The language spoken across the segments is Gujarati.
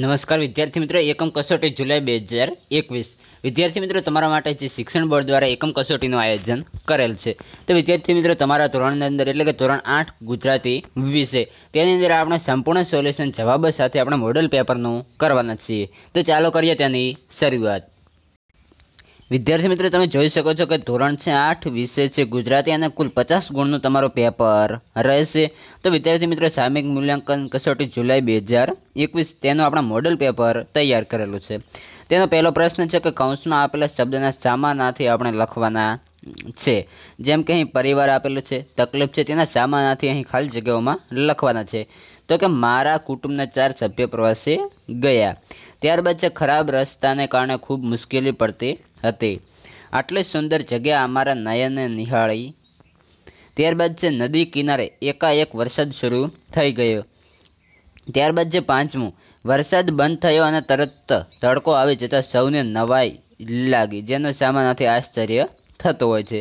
નમસ્કાર વિદ્યાર્થી મિત્રો એકમ કસોટી જુલાઈ બે હજાર એકવીસ વિદ્યાર્થી મિત્રો તમારા માટે જે શિક્ષણ બોર્ડ દ્વારા એકમ કસોટીનું આયોજન કરેલ છે તો વિદ્યાર્થી મિત્રો તમારા ધોરણની અંદર એટલે કે ધોરણ આઠ ગુજરાતી વિશે તેની અંદર આપણે સંપૂર્ણ સોલ્યુશન જવાબો સાથે આપણે મોડલ પેપરનું કરવાના છીએ તો ચાલો કરીએ તેની શરૂઆત વિદ્યાર્થી મિત્રો તમે જોઈ શકો છો કે ધોરણ છે આઠ વિષય છે ગુજરાતી અને કુલ પચાસ ગુણનું તમારો પેપર રહેશે તો વિદ્યાર્થી મિત્રો સામિક મૂલ્યાંકન કસોટી જુલાઈ બે હજાર એકવીસ તેનું આપણા મોડલ પેપર તૈયાર કરેલું છે તેનો પહેલો પ્રશ્ન છે કે કૌંસમાં આપેલા શબ્દના સામાનાથી આપણે લખવાના છે જેમ કે અહીં પરિવાર આપેલું છે તકલીફ છે તેના સામાનાથી અહીં ખાલી જગ્યાઓમાં લખવાના છે તો કે મારા કુટુંબના ચાર સભ્ય પ્રવાસે ગયા ત્યારબાદ છે ખરાબ રસ્તાને કારણે ખૂબ મુશ્કેલી પડતી હતી આટલી સુંદર જગ્યા અમારા નયને નિહાળી ત્યારબાદ છે નદી કિનારે એકાએક વરસાદ શરૂ થઈ ગયો ત્યારબાદ છે પાંચમું વરસાદ બંધ થયો અને તરત તડકો આવી જતાં સૌને નવાઈ લાગી જેનો સામાનાથી આશ્ચર્ય થતો હોય છે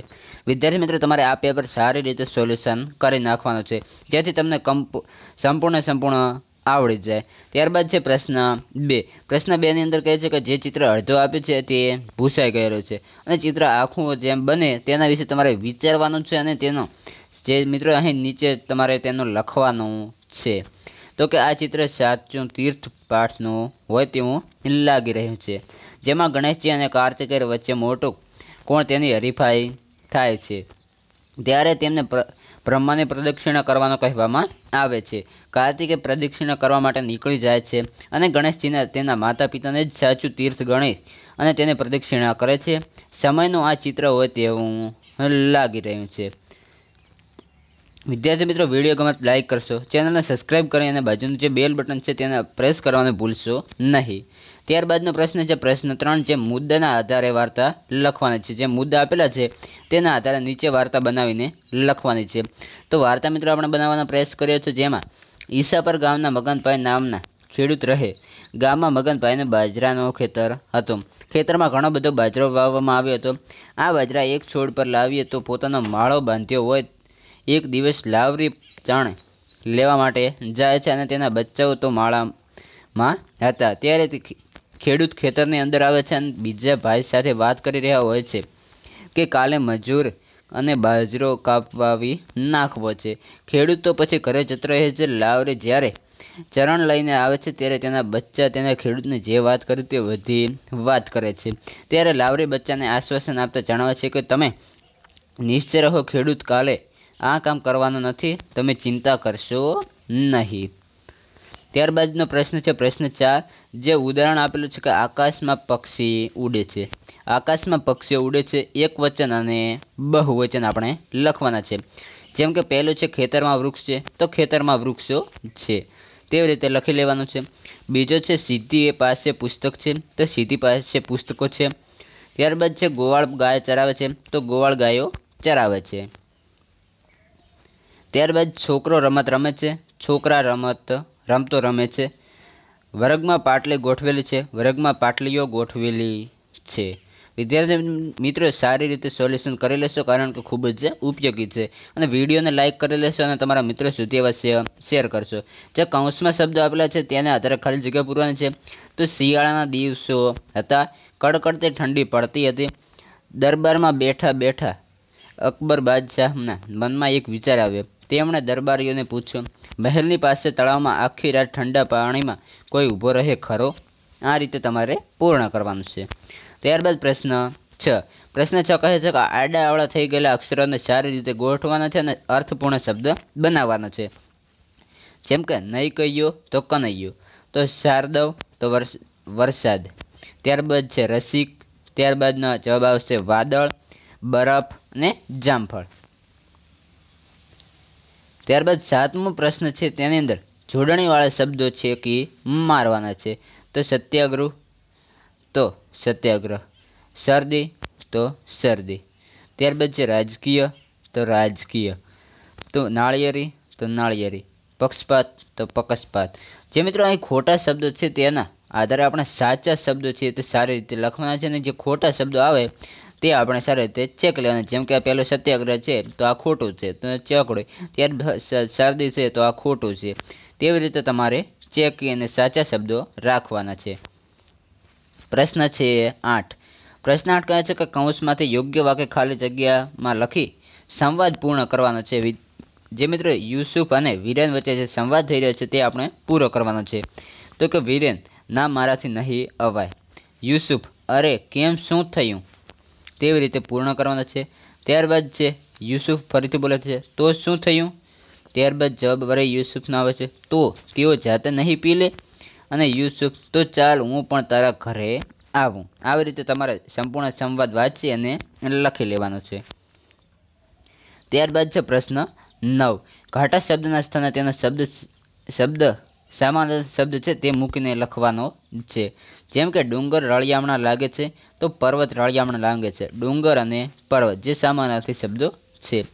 વિદ્યાર્થી મિત્રો તમારે આ પેપર સારી રીતે સોલ્યુશન કરી નાખવાનું છે જેથી તમને કંપ સંપૂર્ણ સંપૂર્ણ આવડી જાય ત્યારબાદ છે પ્રશ્ન બે પ્રશ્ન બેની અંદર કહે છે કે જે ચિત્ર અડધો આપે છે તે ભૂસાઈ ગયેલો છે અને ચિત્ર આખું જેમ બને તેના વિશે તમારે વિચારવાનું છે અને તેનો જે મિત્રો અહીં નીચે તમારે તેનું લખવાનું છે તો કે આ ચિત્ર સાચું તીર્થ પાઠનું હોય તેવું લાગી રહ્યું છે જેમાં ગણેશજી અને કાર્તિકેય વચ્ચે મોટું કોણ તેની હરીફાઈ થાય છે ત્યારે તેમને બ્રહ્માને પ્રદક્ષિણા કરવાનો કહેવામાં આવે છે કાર્તિકે પ્રદક્ષિણા કરવા માટે નીકળી જાય છે અને ગણેશજીને તેના માતા પિતાને જ સાચું તીર્થ ગણી અને તેને પ્રદક્ષિણા કરે છે સમયનું આ ચિત્ર હોય તેવું લાગી રહ્યું છે વિદ્યાર્થી મિત્રો વિડીયો ગમે લાઇક કરશો ચેનલને સબસ્ક્રાઈબ કરી અને બાજુનું જે બેલ બટન છે તેને પ્રેસ કરવાનું ભૂલશો નહીં ત્યારબાદનો પ્રશ્ન છે પ્રશ્ન ત્રણ જે મુદ્દાના આધારે વાર્તા લખવાની છે જે મુદ્દા આપેલા છે તેના આધારે નીચે વાર્તા બનાવીને લખવાની છે તો વાર્તા મિત્રો આપણે બનાવવાનો પ્રયાસ કર્યો છે જેમાં ઈસાપર ગામના મગનભાઈ નામના ખેડૂત રહે ગામમાં મગનભાઈને બાજરાનો ખેતર હતો ખેતરમાં ઘણો બધો બાજરો વાવવામાં આવ્યો હતો આ બાજરા એક છોડ પર લાવીએ તો પોતાનો માળો બાંધ્યો હોય એક દિવસ લાવરી ચાણે લેવા માટે જાય છે અને તેના બચ્ચાઓ તો માળામાં હતા ત્યારે ખેડૂત ખેતરની અંદર આવે છે અને બીજા ભાઈ સાથે વાત કરી રહ્યા હોય છે કે કાલે મજૂર અને બાજરો કાપવાવી નાખવો છે ખેડૂત તો પછી ઘરે જતો રહે છે લાવરે જ્યારે ચરણ લઈને આવે છે ત્યારે તેના બચ્ચા તેના ખેડૂતને જે વાત કરી તે વધી વાત કરે છે ત્યારે લાવરી બચ્ચાને આશ્વાસન આપતા જણાવે છે કે તમે નિશ્ચય રહો ખેડૂત કાલે આ કામ કરવાનું નથી તમે ચિંતા કરશો નહીં ત્યારબાદનો પ્રશ્ન છે પ્રશ્ન ચાર જે ઉદાહરણ આપેલું છે કે આકાશમાં પક્ષી ઉડે છે આકાશમાં પક્ષીઓ ઉડે છે એક વચન અને બહુવચન આપણે લખવાના છે જેમ કે પહેલું છે ખેતરમાં વૃક્ષ છે તો ખેતરમાં વૃક્ષો છે તેવી રીતે લખી લેવાનું છે બીજો છે સિદ્ધિ એ પાસે પુસ્તક છે તો સીધી પાસે પુસ્તકો છે ત્યારબાદ છે ગોવાળ ગાય ચરાવે છે તો ગોવાળ ગાયો ચરાવે છે ત્યારબાદ છોકરો રમત રમે છે છોકરા રમત રમતો રમે છે વર્ગમાં પાટલી ગોઠવેલી છે વર્ગમાં પાટલીઓ ગોઠવેલી છે વિદ્યાર્થી મિત્રો સારી રીતે સોલ્યુશન કરી લેશો કારણ કે ખૂબ જ ઉપયોગી છે અને વિડીયોને લાઇક કરી લેશો અને તમારા મિત્રો સુધી એવા શેર કરશો જે કૌંસમાં શબ્દ આપેલા છે તેને અત્યારે ખાલી જગ્યા પૂરવાની છે તો શિયાળાના દિવસો હતા કડકડતી ઠંડી પડતી હતી દરબારમાં બેઠા બેઠા અકબર બાદશાહના મનમાં એક વિચાર આવ્યો તેમણે દરબારીઓને પૂછ્યું મહેલની પાસે તળાવમાં આખી રાત ઠંડા પાણીમાં કોઈ ઊભો રહે ખરો આ રીતે તમારે પૂર્ણ કરવાનું છે ત્યારબાદ પ્રશ્ન છ પ્રશ્ન છ કહે છે કે આડા થઈ ગયેલા અક્ષરોને સારી રીતે ગોઠવાના છે અને અર્થપૂર્ણ શબ્દ બનાવવાનો છે જેમ કે નહીં કહ્યો તો કનૈયો તો શારદવ તો વરસાદ ત્યારબાદ છે રસિક ત્યારબાદનો જવાબ આવશે વાદળ બરફ અને જામફળ ત્યારબાદ સાતમો પ્રશ્ન છે તેની અંદર જોડણીવાળા શબ્દો છે કે મારવાના છે તો સત્યાગ્રહ તો સત્યાગ્રહ શરદી તો શરદી ત્યારબાદ છે રાજકીય તો રાજકીય તો નાળિયેરી તો નાળિયેરી પક્ષપાત તો પક્ષપાત જે મિત્રો અહીં ખોટા શબ્દો છે તેના આધારે આપણે સાચા શબ્દો છે તે સારી રીતે લખવાના છે અને જે ખોટા શબ્દો આવે તે આપણે સારી રીતે ચેક લેવાનું જેમ કે આ પહેલો સત્યાગ્રહ છે તો આ ખોટું છે તો હોય ત્યાર શરદી છે તો આ ખોટું છે તેવી રીતે તમારે ચેક અને સાચા શબ્દો રાખવાના છે પ્રશ્ન છે આઠ પ્રશ્ન આઠ કહે છે કે કૌંસમાંથી યોગ્ય વાક્ય ખાલી જગ્યામાં લખી સંવાદ પૂર્ણ કરવાનો છે જે મિત્રો યુસુફ અને વિરેન વચ્ચે જે સંવાદ થઈ રહ્યો છે તે આપણે પૂરો કરવાનો છે તો કે વિરેન ના મારાથી નહીં અવાય યુસુફ અરે કેમ શું થયું તેવી રીતે પૂર્ણ કરવાના છે ત્યારબાદ છે યુસુફ ફરીથી બોલે છે તો શું થયું ત્યારબાદ જવાબ વરે યુસુફનો આવે છે તો તેઓ જાતે નહીં પી લે અને યુસુફ તો ચાલ હું પણ તારા ઘરે આવું આવી રીતે તમારે સંપૂર્ણ સંવાદ વાંચી અને લખી લેવાનો છે ત્યારબાદ છે પ્રશ્ન નવ ઘાટા શબ્દના સ્થાને તેનો શબ્દ શબ્દ સામાન્ય શબ્દ છે તે મૂકીને લખવાનો છે જેમ કે ડુંગર રળિયામણા લાગે છે તો પર્વત રળિયામણા લાગે છે ડુંગર અને પર્વત જે સામાનાર્થી શબ્દો છે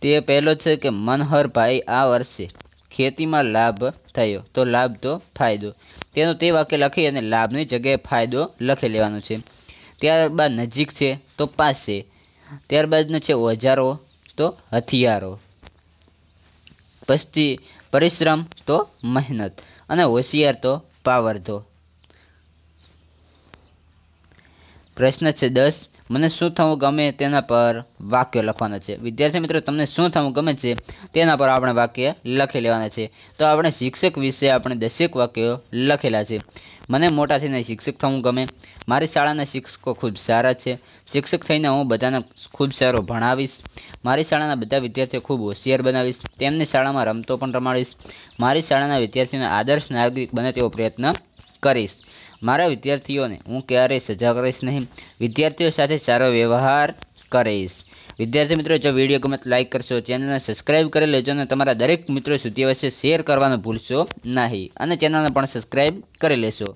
તે પહેલો છે કે મનહરભાઈ આ વર્ષે ખેતીમાં લાભ થયો તો લાભ તો ફાયદો તેનો તે વાક્ય લખી અને લાભની જગ્યાએ ફાયદો લખી લેવાનો છે ત્યારબાદ નજીક છે તો પાસે ત્યારબાદનો છે ઓજારો તો હથિયારો પછી પરિશ્રમ તો મહેનત અને હોશિયાર તો પાવર તો પ્રશ્ન છે દસ મને શું થવું ગમે તેના પર વાક્ય લખવાના છે વિદ્યાર્થી મિત્રો તમને શું થવું ગમે છે તેના પર આપણે વાક્ય લખી લેવાના છે તો આપણે શિક્ષક વિશે આપણે દસેક વાક્યો લખેલા છે મને મોટા થઈને શિક્ષક થવું ગમે મારી શાળાના શિક્ષકો ખૂબ સારા છે શિક્ષક થઈને હું બધાને ખૂબ સારો ભણાવીશ મારી શાળાના બધા વિદ્યાર્થીઓ ખૂબ હોશિયાર બનાવીશ તેમની શાળામાં રમતો પણ રમાડીશ મારી શાળાના વિદ્યાર્થીઓને આદર્શ નાગરિક બને તેવો પ્રયત્ન કરીશ મારા વિદ્યાર્થીઓને હું ક્યારેય સજા કરીશ નહીં વિદ્યાર્થીઓ સાથે સારો વ્યવહાર કરીશ વિદ્યાર્થી મિત્રો જો વિડીયો ગમે તો લાઇક કરશો ચેનલને સબસ્ક્રાઇબ કરી લેજો અને તમારા દરેક મિત્રો સુધી અવશ્ય શેર કરવાનું ભૂલશો નહીં અને ચેનલને પણ સબસ્ક્રાઇબ કરી લેશો